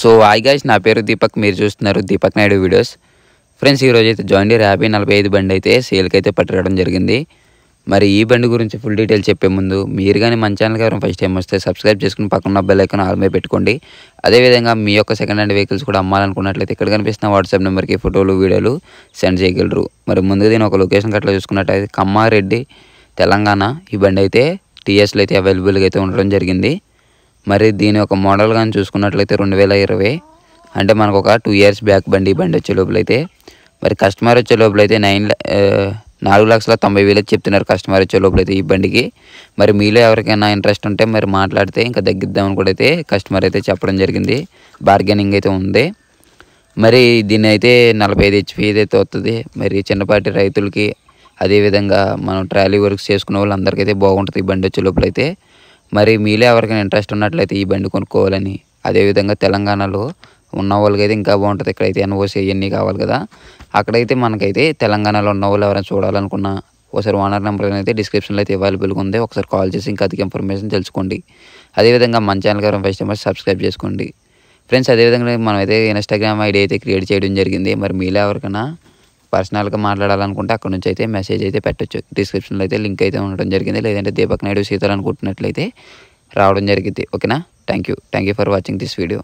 so hi guys నా పేరు దీపక్ మీరు చూస్తున్నారు దీపక్ నాయుడు వీడియోస్ ఫ్రెండ్స్ ఈరోజు అయితే జాయిన్ డీర్ యాభై నలభై ఐదు బండి అయితే సేల్కి అయితే పట్టడం జరిగింది మరి ఈ బండి గురించి ఫుల్ డీటెయిల్స్ చెప్పే ముందు మీరు కానీ మన ఛానల్కి ఎవరైనా ఫస్ట్ టైం వస్తే సబ్స్క్రైబ్ చేసుకుని పక్కన బెల్ ఆల్ మీద పెట్టుకోండి అదేవిధంగా మీ యొక్క సెకండ్ హ్యాండ్ వెహికల్స్ కూడా అమ్మాలనుకున్నట్లయితే ఇక్కడ కనిపిస్తున్న వాట్సాప్ నెంబర్కి ఫోటోలు వీడియోలు సెండ్ చేయగలరు మరి ముందుగా దీని ఒక లొకేషన్ అట్లా చూసుకున్నట్టయితే కమ్మారెడ్డి తెలంగాణ ఈ బండి అయితే టీఎస్లో అయితే అవైలబుల్గా అయితే ఉండడం జరిగింది మరి దీని ఒక మోడల్ కానీ చూసుకున్నట్లయితే రెండు వేల ఇరవై అంటే మనకు ఒక టూ ఇయర్స్ బ్యాక్ బండి బండి వచ్చే లోపలైతే మరి కస్టమర్ వచ్చే లోపలైతే నైన్ నాలుగు లక్షల తొంభై వేలు చెప్తున్నారు కస్టమర్ వచ్చే లోపలైతే ఈ బండికి మరి మీలో ఎవరికైనా ఇంట్రెస్ట్ ఉంటే మరి మాట్లాడితే ఇంకా తగ్గిద్దామని కూడా అయితే కస్టమర్ అయితే చెప్పడం జరిగింది బార్గెనింగ్ అయితే ఉంది మరి దీని అయితే నలభై ఐదు హెచ్పి అయితే వస్తుంది మరి చిన్నపాటి రైతులకి అదేవిధంగా మనం ట్రాలీ వర్క్స్ చేసుకునే వాళ్ళందరికీ అయితే బాగుంటుంది ఈ బండి వచ్చే లోపలైతే మరి మీలో ఎవరికైనా ఇంట్రెస్ట్ ఉన్నట్లయితే ఈ బండి కొనుక్కోవాలని అదేవిధంగా తెలంగాణలో ఉన్న వాళ్ళకైతే ఇంకా బాగుంటుంది ఇక్కడైతే ఎన్ఓసి ఇవన్నీ కావాలి కదా అక్కడైతే మనకైతే తెలంగాణలో ఉన్న వాళ్ళు ఎవరైనా చూడాలనుకున్నా ఒకసారి ఓనర్ నెంబర్ అయితే డిస్క్రిప్షన్లో అయితే అవైలబుల్గా ఉంది ఒకసారి కాల్ చేసి ఇంకా అధిక ఇన్ఫర్మేషన్ తెలుసుకోండి అదేవిధంగా మన ఛానల్ గారు ఫస్ట్ నెంబర్ సబ్స్క్రైబ్ చేసుకోండి ఫ్రెండ్స్ అదేవిధంగా మనం అయితే ఇన్స్టాగ్రామ్ ఐడి అయితే క్రియేట్ చేయడం జరిగింది మరి మీలో ఎవరికైనా పర్సనల్గా మాట్లాడాలనుకుంటే అక్కడ నుంచి అయితే మెసేజ్ అయితే పెట్టచ్చు డిస్క్రిప్షన్లో అయితే లింక్ అయితే ఉండడం జరిగింది లేదంటే దీపక్ నాయుడు సీతాలు అనుకుంటున్నట్లయితే రావడం జరిగింది ఓకేనా thank you thank you for watching this video